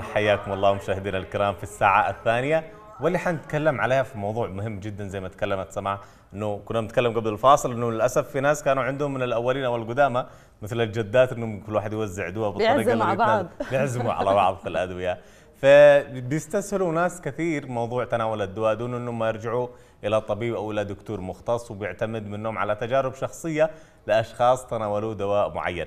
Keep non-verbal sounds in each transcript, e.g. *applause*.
حياكم الله مشاهدينا الكرام في الساعة الثانية واللي حنتكلم عليها في موضوع مهم جدا زي ما تكلمت سماع انه كنا نتكلم قبل الفاصل انه للاسف في ناس كانوا عندهم من الاولين او القدامى مثل الجدات انهم كل واحد يوزع دواء بالطريقه بيعزموا على بعض *laughs* بيعزموا على بعض في الادويه فبيستسهلوا ناس كثير موضوع تناول الدواء دون انهم يرجعوا الى طبيب او الى دكتور مختص وبيعتمد منهم على تجارب شخصيه لاشخاص تناولوا دواء معين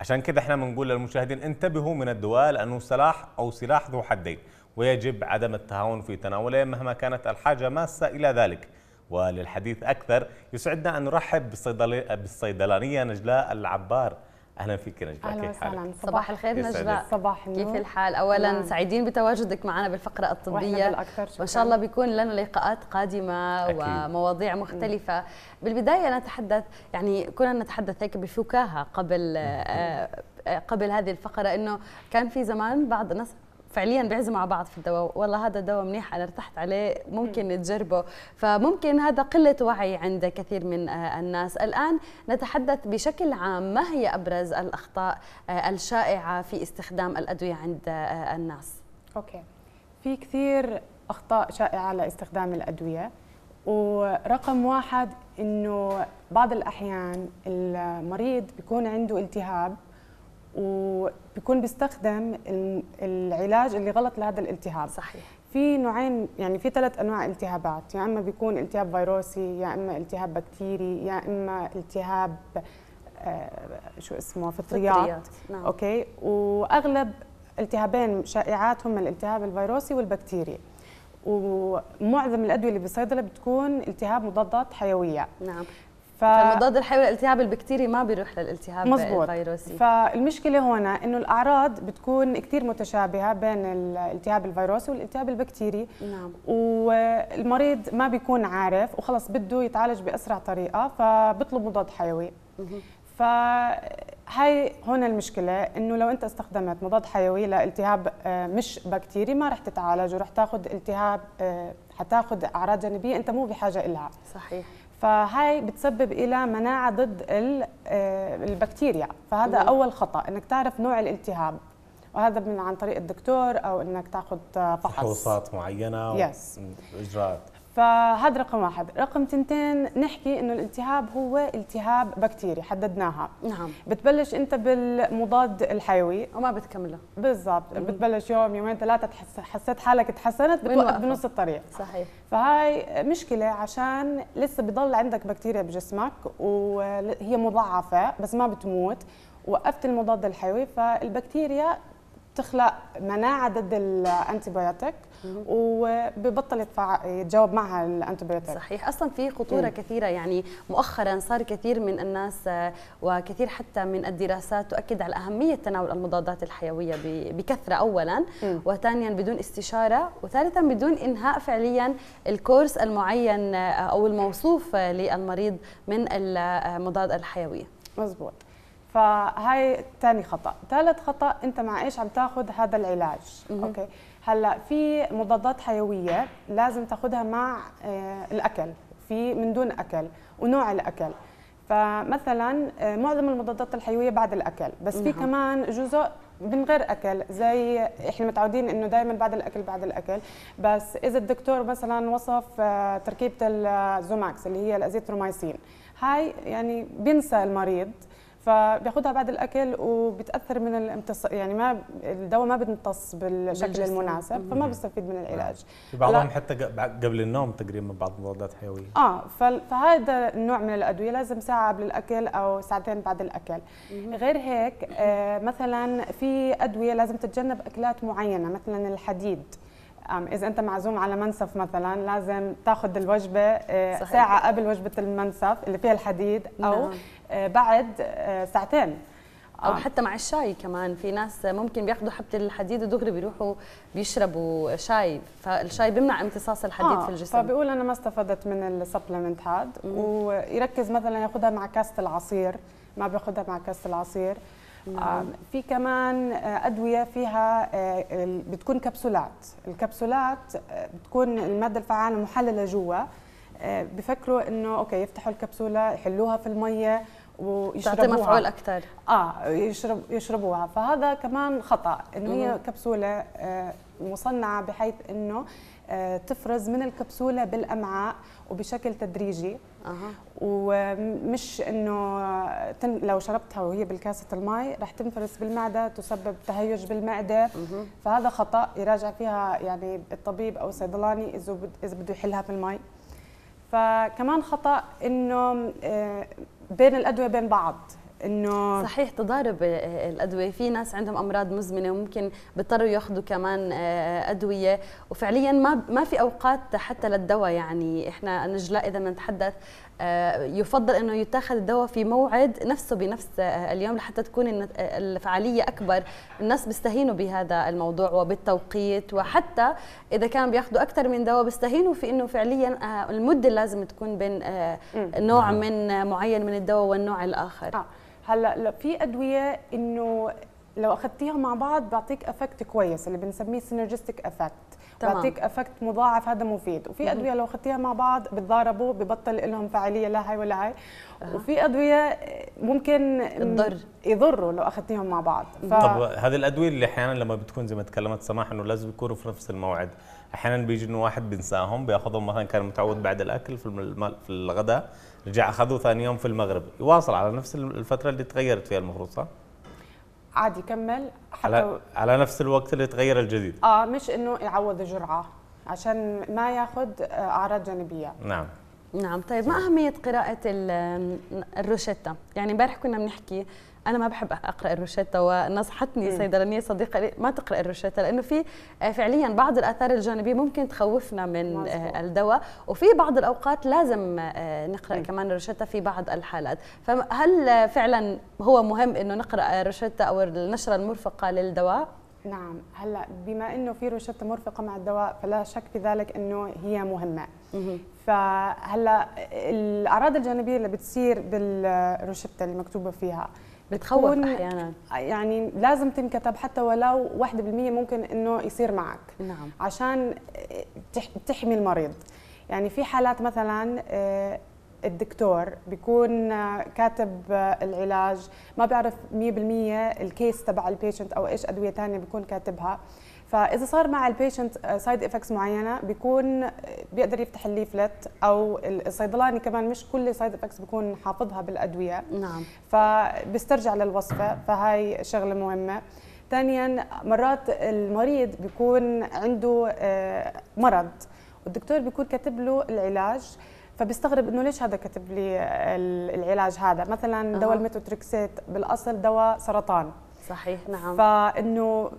عشان كده احنا بنقول للمشاهدين انتبهوا من الدواء لانه سلاح او سلاح ذو حدين ويجب عدم التهاون في تناوله مهما كانت الحاجه ماسه الى ذلك وللحديث اكثر يسعدنا ان نرحب بالصيدلانيه نجلاء العبار اهلا فيك نجلاء اهلا وسهلا صباح الخير نجلاء صباح النور كيف الحال اولا نعم. سعيدين بتواجدك معنا بالفقره الطبيه وان شاء الله بيكون لنا لقاءات قادمه أكيد. ومواضيع مختلفه مم. بالبدايه نتحدث يعني كنا نتحدث هيك بفكاهه قبل آه، آه، قبل هذه الفقره انه كان في زمان بعض الناس فعليا بيعزم مع بعض في الدواء والله هذا دواء منيح انا ارتحت عليه ممكن تجربه فممكن هذا قله وعي عند كثير من آه، الناس الان نتحدث بشكل عام ما هي ابرز الاخطاء آه، الشائعه في استخدام الادويه عند آه، الناس اوكي في كثير اخطاء شائعه لاستخدام الادويه ورقم واحد انه بعض الاحيان المريض بيكون عنده التهاب وبيكون بيستخدم العلاج اللي غلط لهذا الالتهاب صحيح في نوعين يعني في ثلاث انواع التهابات يا اما بيكون التهاب فيروسي يا اما التهاب بكتيري يا اما التهاب آه، شو اسمه فطريات, فطريات. نعم. اوكي واغلب التهابين شائعات هم الالتهاب الفيروسي والبكتيري ومعظم الادويه اللي بالصيدله بتكون التهاب مضادات حيويه نعم ف... فالمضاد الحيوي للالتهاب البكتيري ما بيروح للالتهاب مزبوط. الفيروسي فالمشكله هون انه الاعراض بتكون كثير متشابهه بين الالتهاب الفيروسي والالتهاب البكتيري نعم. والمريض ما بيكون عارف وخلص بده يتعالج باسرع طريقه فبيطلب مضاد حيوي فهي هون المشكله انه لو انت استخدمت مضاد حيوي لالتهاب آه، مش بكتيري ما رح تتعالج ورح تاخذ التهاب آه، حتاخذ اعراض جانبيه انت مو بحاجه لها صحيح فهاي بتسبب الى مناعه ضد آه، البكتيريا فهذا مم. اول خطا انك تعرف نوع الالتهاب وهذا من عن طريق الدكتور او انك تاخذ آه، فحص فحوصات معينه yes. واجراءات فهذا رقم واحد رقم تنتين نحكي انه الالتهاب هو التهاب بكتيري حددناها نعم بتبلش انت بالمضاد الحيوي وما بتكمله بالضبط بتبلش يوم يومين ثلاثه تحس حسيت حالك تحسنت بتوقف بنص الطريق صحيح فهاي مشكله عشان لسه بضل عندك بكتيريا بجسمك وهي مضاعفه بس ما بتموت وقفت المضاد الحيوي فالبكتيريا بتخلق مناعه ضد الانتيبيوتيك وببطل يتجاوب معها الانتيبيوتيك صحيح اصلا في خطوره مم. إيه. كثيره يعني مؤخرا صار كثير من الناس آه، وكثير حتى من الدراسات تؤكد على اهميه تناول المضادات الحيويه بكثره اولا مم. إيه. وثانيا بدون استشاره وثالثا بدون انهاء فعليا الكورس المعين آه، او الموصوف للمريض من المضاد آه، الحيوي مزبوط فهاي ثاني خطا ثالث خطا انت مع ايش عم تاخذ هذا العلاج مم. اوكي هلا في مضادات حيويه لازم تاخذها مع آه، الاكل في من دون اكل ونوع الاكل فمثلا آه، معظم المضادات الحيويه بعد الاكل بس في نعم. كمان جزء من غير اكل زي احنا متعودين انه دائما بعد الاكل بعد الاكل بس اذا الدكتور مثلا وصف آه، تركيبه الزوماكس اللي هي الازيترومايسين هاي يعني بينسى المريض فبياخذها بعد الاكل وبتاثر من الامتص يعني ما الدواء ما بيمتص بالشكل المناسب فما بيستفيد من العلاج بعضهم حتى قبل النوم تقريبا بعض المضادات الحيويه اه فهذا النوع من الادويه لازم ساعه قبل الاكل او ساعتين بعد الاكل غير هيك آه مثلا في ادويه لازم تتجنب اكلات معينه مثلا الحديد اذا انت معزوم على منسف مثلا لازم تاخذ الوجبه آه، صحيح. ساعه قبل وجبه المنسف اللي فيها الحديد او نعم. آه، بعد آه، ساعتين او آه. حتى مع الشاي كمان في ناس ممكن بياخذوا حبه الحديد دغري بيروحوا بيشربوا شاي فالشاي بيمنع امتصاص الحديد آه. في الجسم فبيقول انا ما استفدت من السبلمنت هاد ويركز مثلا ياخذها مع كاسه العصير ما بياخذها مع كاسه العصير في كمان آه، ادويه فيها آه، بتكون كبسولات الكبسولات آه، بتكون الماده الفعاله محلله جوا بفكروا انه اوكي يفتحوا الكبسوله يحلوها في الميه ويشربوها تعطي مفعول اكثر اه يشرب يشربوها فهذا كمان خطا انه هي كبسوله مصنعه بحيث انه آه، تفرز من الكبسوله بالامعاء وبشكل تدريجي أه. ومش انه تن... لو شربتها وهي بالكاسه المي رح تنفرز بالمعده تسبب تهيج بالمعده أه. فهذا خطا يراجع فيها يعني الطبيب او الصيدلاني اذا بده يحلها في الماء فكمان خطا انه آه، بين الادويه بين بعض انه صحيح تضارب آه، آه، الادويه في ناس عندهم امراض مزمنه وممكن بيضطروا ياخذوا كمان آه، ادويه وفعليا ما ما في اوقات حتى للدواء يعني احنا النجلاء اذا نتحدث يفضل انه يتاخذ الدواء في موعد نفسه بنفس اليوم لحتى تكون الفعاليه اكبر الناس بيستهينوا بهذا الموضوع وبالتوقيت وحتى اذا كان بياخذوا اكثر من دواء بيستهينوا في انه فعليا المده لازم تكون بين نوع من معين من الدواء والنوع الاخر آه. هلا في ادويه انه لو اخذتيها مع بعض بيعطيك افكت كويس اللي بنسميه سينرجستيك افكت بيعطيك افكت مضاعف هذا مفيد وفي ادويه لو اخذتيها مع بعض بتضاربوا ببطل لهم فعاليه لا هاي ولا هاي أه. وفي ادويه ممكن تضر يضروا لو اخذتيهم مع بعض ف... طب هذه الادويه اللي احيانا لما بتكون زي ما تكلمت سماح انه لازم يكونوا في نفس الموعد احيانا بيجي انه واحد بينساهم بياخذهم مثلا كان متعود بعد الاكل في في الغداء رجع اخذه ثاني يوم في المغرب يواصل على نفس الفتره اللي تغيرت فيها المفروض صح؟ عادي كمل حتى على, على نفس الوقت اللي تغير الجديد اه مش انه يعوض جرعه عشان ما ياخذ آه، اعراض جانبيه نعم نعم طيب ما أهمية قراءة الروشتة؟ يعني امبارح كنا بنحكي أنا ما بحب أقرأ الروشتة ونصحتني صيدلانية صديقة لي ما تقرأ الروشتة لأنه في آه، فعليا بعض الآثار الجانبية ممكن تخوفنا من آه، مزبوط. الدواء وفي بعض الأوقات لازم آه، نقرأ م. كمان الروشتة في بعض الحالات فهل فعلا هو مهم أنه نقرأ الروشتة أو النشرة المرفقة للدواء؟ نعم هلا بما انه في روشته مرفقه مع الدواء فلا شك في ذلك انه هي مهمه فهلا الاعراض الجانبيه اللي بتصير بالروشته اللي مكتوبه فيها بتخوف احيانا يعني لازم تنكتب حتى ولو 1% ممكن انه يصير معك نعم عشان تحمي المريض يعني في حالات مثلا آه، الدكتور بيكون آه، كاتب آه، العلاج ما بيعرف 100% الكيس تبع البيشنت او ايش ادويه ثانيه بيكون كاتبها فاذا صار مع البيشنت سايد افكتس معينه بيكون آه، بيقدر يفتح الليفلت او الصيدلاني كمان مش كل السايد افكتس بيكون حافظها بالادويه نعم فبيسترجع للوصفه فهي شغله مهمه ثانيا مرات المريض بيكون عنده آه، مرض والدكتور بيكون كاتب له العلاج فبيستغرب انه ليش هذا كاتب لي العلاج هذا مثلا دواء الميتوتريكسيت بالاصل دواء سرطان صحيح نعم فانه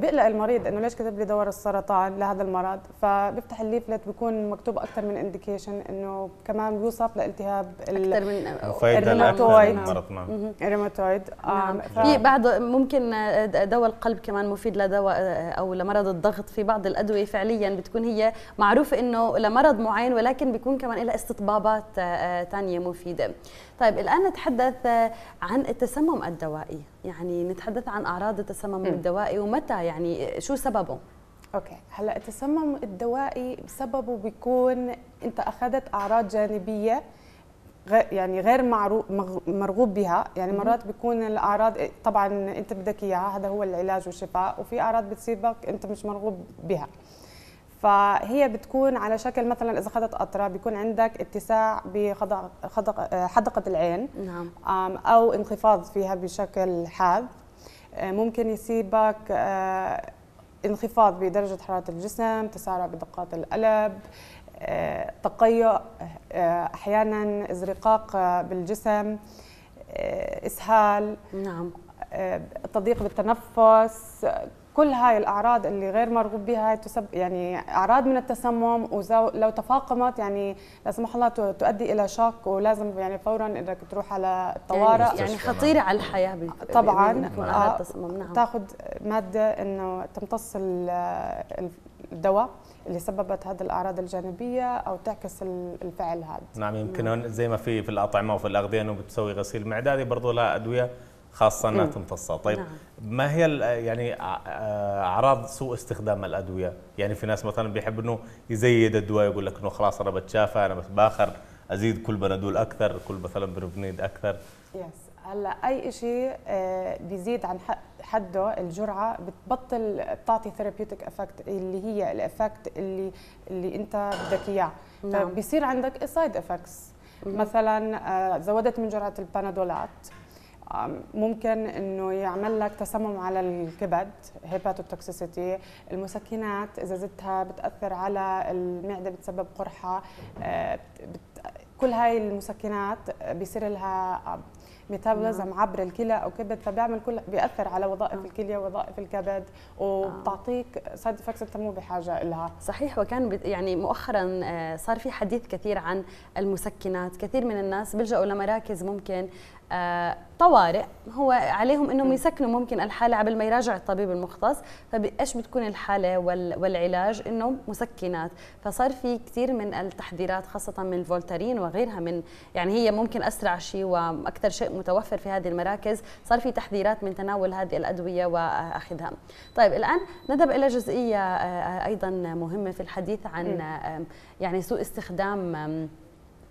بقلق المريض انه ليش كتب لي دور السرطان لهذا المرض فبفتح الليفلت بيكون مكتوب اكثر من انديكيشن انه كمان بيوصف لالتهاب اكثر من الريماتويد نعم. الريماتويد آه، نعم في بعض ممكن آه، دواء القلب كمان مفيد لدواء آه، او لمرض الضغط في بعض الادويه فعليا بتكون هي معروفه انه لمرض معين ولكن بيكون كمان لها استطبابات ثانيه مفيده طيب الآن نتحدث عن التسمم الدوائي يعني نتحدث عن أعراض التسمم م. الدوائي ومتى يعني شو سببه؟ اوكي هلا التسمم الدوائي سببه بيكون انت اخذت اعراض جانبيه غير يعني غير مرغوب بها يعني مرات بيكون الاعراض طبعا انت بدك اياها هذا هو العلاج والشفاء وفي اعراض بتصيبك انت مش مرغوب بها فهي بتكون على شكل مثلا اذا اخذت قطره بيكون عندك اتساع بحدقه العين نعم. او انخفاض فيها بشكل حاد آه، ممكن يسيبك آه، انخفاض بدرجه حراره الجسم تسارع بدقات القلب آه، تقيؤ احيانا ازرقاق بالجسم اسهال نعم تضيق بالتنفس كل هاي الاعراض اللي غير مرغوب بها تسبب يعني اعراض من التسمم ولو تفاقمت يعني لا سمح الله تؤدي الى شك ولازم يعني فورا انك تروح على الطوارئ يعني, يعني خطيره على الحياه آه، طبعا يعني آه، نعم. تاخذ ماده انه تمتص الدواء اللي سببت هذه الاعراض الجانبيه او تعكس الفعل هذا نعم يمكن نعم. زي ما في في الاطعمه وفي الاغذيه انه بتسوي غسيل معده برضه لها ادويه خاصه انها تمتصها طيب نعم. ما هي يعني اعراض سوء استخدام الادويه؟ يعني في ناس مثلا بيحب انه يزيد الدواء يقول لك انه خلاص انا بتشافى انا بتباخر ازيد كل بنادول اكثر كل مثلا برفنيد اكثر يس هلا اي شيء بيزيد عن حده الجرعه بتبطل بتعطي ثيرابيوتيك افكت اللي هي الافكت اللي اللي انت بدك اياه نعم. فبصير عندك سايد افكتس مثلا زودت من جرعه البنادولات ممكن انه يعمل لك تسمم على الكبد هيباتوتوكسيسيتي المسكنات اذا زدتها بتاثر على المعده بتسبب قرحه آه، كل هاي المسكنات بيصير لها ميتابوليزم آه. نعم. عبر الكلى او كبد فبيعمل كل بياثر على وظائف آه. نعم. الكليه ووظائف الكبد وبتعطيك سايد افكتس انت مو بحاجه لها صحيح وكان يعني مؤخرا آه، صار في حديث كثير عن المسكنات كثير من الناس بيلجأوا لمراكز ممكن آه، طوارئ هو عليهم انهم يسكنوا ممكن الحاله قبل ما يراجع الطبيب المختص فايش بتكون الحاله والعلاج انه مسكنات فصار في كثير من التحذيرات خاصه من الفولترين وغيرها من يعني هي ممكن اسرع شيء واكثر شيء متوفر في هذه المراكز صار في تحذيرات من تناول هذه الادويه واخذها طيب الان نذهب الى جزئيه آه، آه، ايضا مهمه في الحديث عن يعني سوء استخدام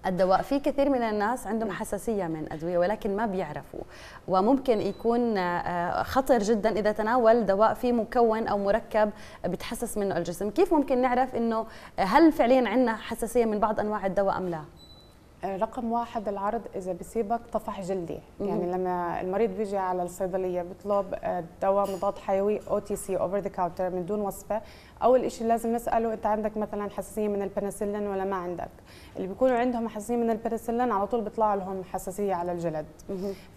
الدواء في كثير من الناس عندهم حساسية من أدوية ولكن ما بيعرفوا وممكن يكون آه، خطر جدا إذا تناول دواء فيه مكون أو مركب بتحسس منه الجسم كيف ممكن نعرف أنه هل فعليا عندنا حساسية من بعض أنواع الدواء أم لا؟ آه، رقم واحد العرض اذا بيصيبك طفح جلدي يعني لما المريض بيجي على الصيدليه بيطلب آه، دواء مضاد حيوي او تي سي اوفر ذا كاونتر من دون وصفه اول شيء لازم نساله انت عندك مثلا حساسيه من البنسلين ولا ما عندك اللي بيكونوا عندهم حساسيه من البنسلين على طول بيطلع لهم حساسيه على الجلد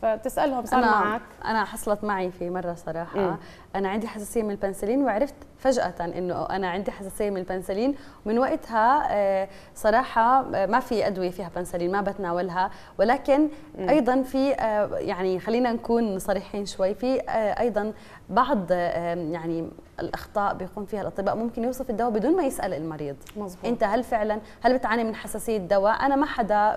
فتسالهم صار أنا معك انا حصلت معي في مره صراحه مم. انا عندي حساسيه من البنسلين وعرفت فجاه انه انا عندي حساسيه من البنسلين ومن وقتها آه، صراحه آه، ما في ادويه فيها بنسلين ما بتناولها ولكن ايضا في آه، يعني خلينا نكون صريحين شوي في ايضا بعض يعني الاخطاء بيقوم فيها الاطباء ممكن يوصف الدواء بدون ما يسال المريض مزبوط. انت هل فعلا هل بتعاني من حساسيه دواء انا ما حدا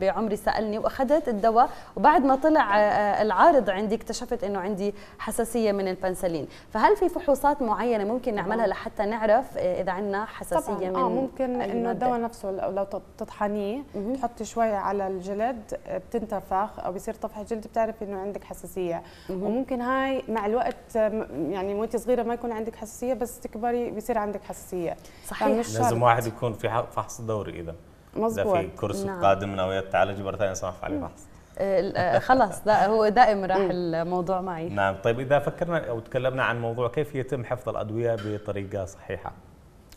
بعمري سالني واخذت الدواء وبعد ما طلع آه، آه، العارض عندي اكتشفت انه عندي حساسيه من البنسلين فهل في فحوصات معينه ممكن نعملها لحتى نعرف آه، اذا عندنا حساسيه طبعاً. من اه ممكن انه الدواء نفسه لو تطحنيه تحطي شوي على الجلد بتنتفخ او بيصير طفح جلد بتعرف انه عندك حساسيه مم. وممكن هاي مع الوقت يعني وانت صغيره ما يكون عندك حساسيه بس تكبري بيصير عندك حساسيه صحيح لازم واحد يكون في فحص دوري اذا مظبوط في كورس نعم. قادم ناويه تعالج مره ثانيه صح علي فحص آه، آه، خلاص ده هو دائم راح الموضوع معي نعم طيب اذا فكرنا او تكلمنا عن موضوع كيف يتم حفظ الادويه بطريقه صحيحه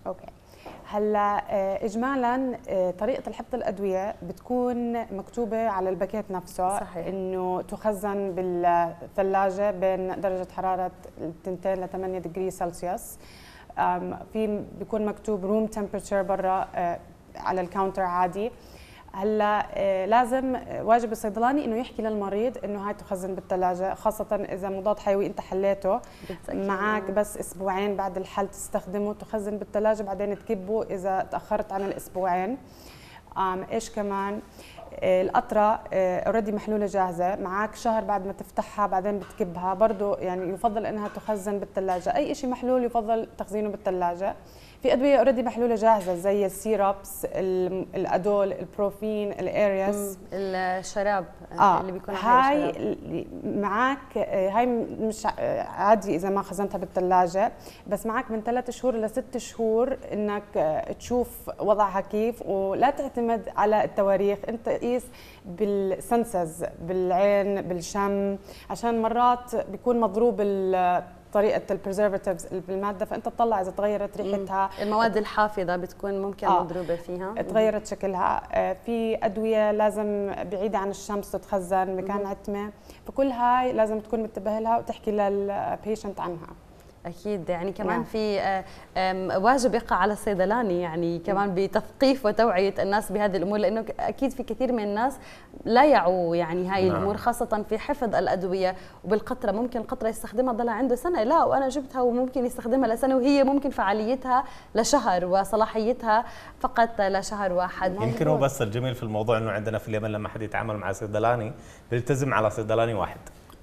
اوكي هلا آه، اجمالا آه، طريقه الحفظ الادويه بتكون مكتوبه على الباكيت نفسه صحيح. انه تخزن بالثلاجه بين درجه حراره 2 ل 8 دجري سلسيوس في بيكون مكتوب روم تمبرتشر برا آه، على الكاونتر عادي آه هلا آه، لازم آه، واجب الصيدلاني انه يحكي للمريض انه هاي تخزن بالثلاجه خاصه اذا مضاد حيوي انت حليته معك بس اسبوعين بعد الحل تستخدمه تخزن بالثلاجه بعدين تكبه اذا تاخرت عن الاسبوعين ايش كمان آه، القطرة اوريدي محلولة جاهزة معك شهر بعد ما تفتحها بعدين بتكبها برضه يعني يفضل انها تخزن بالثلاجة اي شيء محلول يفضل تخزينه بالثلاجة في ادويه اوريدي محلوله جاهزه زي السيرابس الادول البروفين الارياس الشراب آه،, آه. اللي بيكون هاي شراب. معك آه، هاي مش آه، عادي اذا ما خزنتها بالثلاجه بس معك من ثلاث شهور لست شهور انك تشوف وضعها كيف ولا تعتمد على التواريخ انت قيس بالسنسز بالعين بالشم عشان مرات بيكون مضروب طريقه البرزرفاتيفز بالماده فانت تطلع اذا تغيرت ريحتها المواد الحافظه بتكون ممكن آه. مضروبه فيها تغيرت شكلها آه، في ادويه لازم بعيده عن الشمس تتخزن مكان عتمه فكل هاي لازم تكون منتبه لها وتحكي للبيشنت عنها اكيد يعني كمان نعم. في آه، واجب يقع على الصيدلاني يعني كمان بتثقيف وتوعيه الناس بهذه الامور لانه اكيد في كثير من الناس لا يعوا يعني هاي نعم. الامور خاصه في حفظ الادويه وبالقطره ممكن قطره يستخدمها ضلها عنده سنه لا وانا جبتها وممكن يستخدمها لسنه وهي ممكن فعاليتها لشهر وصلاحيتها فقط لشهر واحد يمكن نعم. هو بس الجميل في الموضوع انه عندنا في اليمن لما حد يتعامل مع صيدلاني بيلتزم على صيدلاني واحد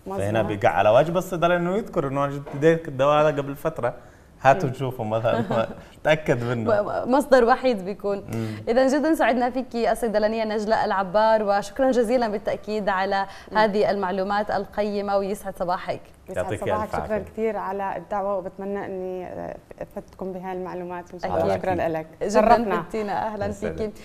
فهنا بيقع على واجب الصيدلي انه يذكر انه انا جبت الدواء هذا قبل فتره هاتوا تشوفوا مثلا تاكد منه مصدر وحيد بيكون اذا جدا سعدنا فيك الصيدلانيه نجلاء العبار وشكرا جزيلا بالتاكيد على هذه المعلومات القيمه ويسعد صباحك يسعد صباحك شكرا كثير على الدعوه وبتمنى اني آه، افدتكم بهاي المعلومات ان شاء الله شكرا لك جربنا اهلا فيك